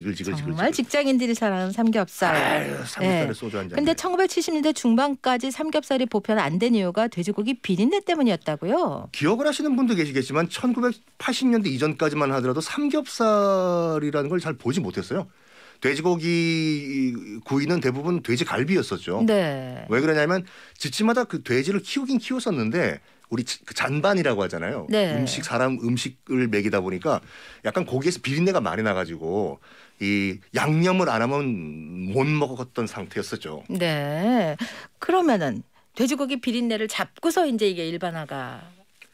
지글지글 정말 직장인들이 사랑하는 삼겹살. 아유, 삼겹살에 네. 소주 한 잔. 근데 1970년대 중반까지 삼겹살이 보편 안 된 이유가 돼지고기 비린내 때문이었다고요. 기억을 하시는 분도 계시겠지만 1980년대 이전까지만 하더라도 삼겹살이라는 걸 잘 보지 못했어요. 돼지고기 구이는 대부분 돼지 갈비였었죠. 네. 왜 그러냐면 집집마다 그 돼지를 키우긴 키웠었는데 우리 그 잔반이라고 하잖아요. 네. 음식 사람 음식을 먹이다 보니까 약간 고기에서 비린내가 많이 나가지고 이 양념을 안 하면 못 먹었던 상태였었죠. 네. 그러면은 돼지고기 비린내를 잡고서 이제 이게 일반화가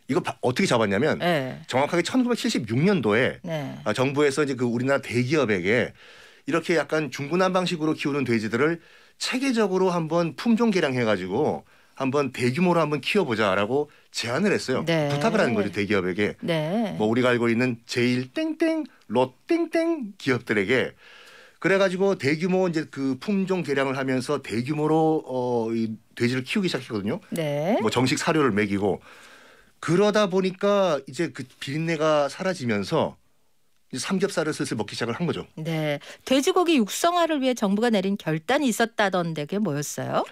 이거 어떻게 잡았냐면 네. 정확하게 1976년도에 네. 아, 정부에서 이제 그 우리나라 대기업에게 이렇게 약간 중구난 방식으로 키우는 돼지들을 체계적으로 한번 품종 개량해가지고 한번 대규모로 한번 키워보자라고 제안을 했어요. 네. 부탁을 하는 거죠 대기업에게. 네. 뭐 우리가 알고 있는 제일 땡땡 롯 땡땡 기업들에게 그래가지고 대규모 이제 그 품종 개량을 하면서 대규모로 어이 돼지를 키우기 시작했거든요. 네. 뭐 정식 사료를 먹이고 그러다 보니까 이제 그 비린내가 사라지면서 삼겹살을 슬슬 먹기 시작을 한 거죠. 네, 돼지고기 육성화를 위해 정부가 내린 결단이 있었다던데 그게 뭐였어요?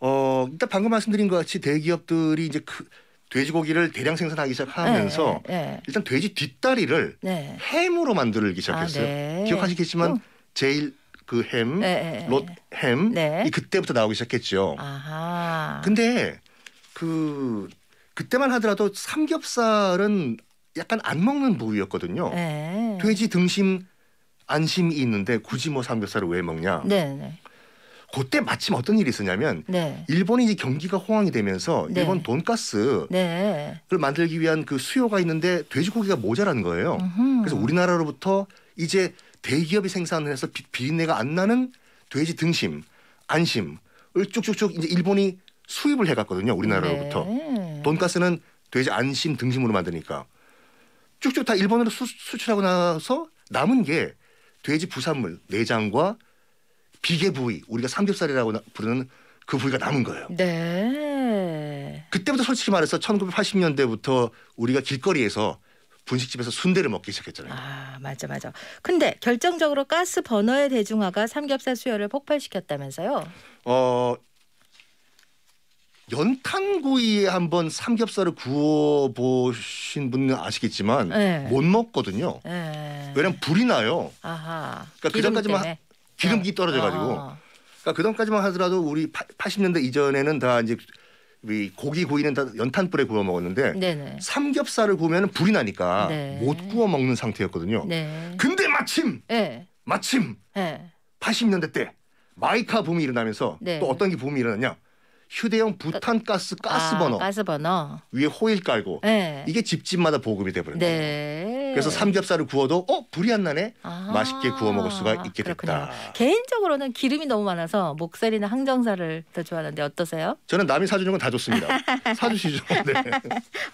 어, 일단 방금 말씀드린 것 같이 대기업들이 이제 그 돼지고기를 대량 생산하기 시작하면서 네, 네. 일단 돼지 뒷다리를 네. 햄으로 만들기 시작했어요. 아, 네. 기억하시겠지만 어. 제일 그 햄, 네, 네, 롯햄 이 그때부터 나오기 시작했죠. 아하. 근데 그 그때만 하더라도 삼겹살은 약간 안 먹는 부위였거든요. 네. 돼지 등심 안심이 있는데 굳이 뭐 삼겹살을 왜 먹냐. 네, 네. 그때 마침 어떤 일이 있었냐면 네. 일본이 이제 경기가 호황이 되면서 네. 일본 돈가스를 네. 만들기 위한 그 수요가 있는데 돼지고기가 모자란 거예요. 으흠. 그래서 우리나라로부터 이제 대기업이 생산을 해서 비, 린내가안 나는 돼지 등심, 안심을 쭉쭉쭉 이제 일본이 수입을 해갔거든요. 우리나라로부터 네. 돈가스는 돼지 안심 등심으로 만드니까 쭉쭉 다 일본으로 수, 출하고 나서 남은 게 돼지 부산물 내장과 비계 부위 우리가 삼겹살이라고 부르는 그 부위가 남은 거예요. 네. 그때부터 솔직히 말해서 1980년대부터 우리가 길거리에서 분식집에서 순대를 먹기 시작했잖아요. 아, 맞아 맞아. 근데 결정적으로 가스 버너의 대중화가 삼겹살 수요를 폭발시켰다면서요? 어, 연탄구이에 한번 삼겹살을 구워 보신 분은 아시겠지만 네. 못 먹거든요. 네. 왜냐면 불이 나요. 그러니까 그 전까지만 기름기 떨어져 가지고. 아. 어, 어. 그러니까 그 전까지만 하더라도 우리 80년대 이전에는 다 이제 이 고기 구이는 다 연탄불에 구워 먹었는데 네네. 네. 삼겹살을 구우면 불이 나니까 네. 못 구워 먹는 상태였거든요. 네. 근데 마침 네. 마침 80년대 때 마이카 붐이 일어나면서 또 어떤 게 붐이 일어났냐? 휴대용 부탄가스 그러니까 가스버너, 아, 가스버너. 위에 호일 깔고 네. 이게 집집마다 보급이 돼버린 네. 거예요. 그래서 삼겹살을 구워도 어 불이 안 나네 아, 맛있게 구워 먹을 수가 있게 그렇군요. 됐다. 개인적으로는 기름이 너무 많아서 목살이나 항정살을 더 좋아하는데 어떠세요? 저는 남이 사주는 건 다 좋습니다. 사주시죠. 네.